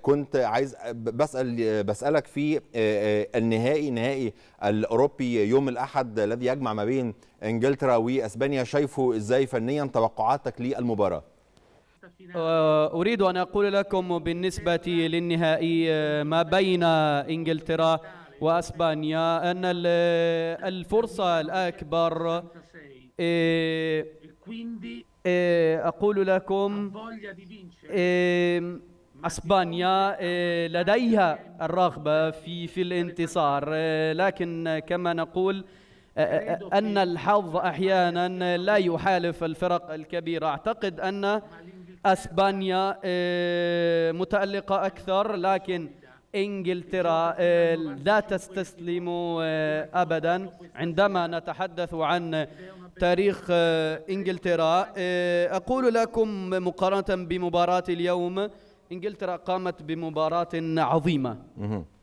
كنت عايز بسأل بسألك في النهائي نهائي الأوروبي يوم الأحد الذي يجمع ما بين إنجلترا وأسبانيا شايفه إزاي فنيا توقعاتك للمباراة آه، أريد أن أقول لكم بالنسبة للنهائي آه، ما بين إنجلترا وأسبانيا أن الفرصة الأكبر أقول لكم اسبانيا آه، لديها الرغبه في في الانتصار آه، لكن كما نقول آه، ان الحظ احيانا لا يحالف الفرق الكبيره اعتقد ان اسبانيا متالقه اكثر لكن انجلترا لا تستسلم ابدا عندما نتحدث عن تاريخ انجلترا اقول لكم مقارنه بمباراه اليوم انجلترا قامت بمباراه عظيمه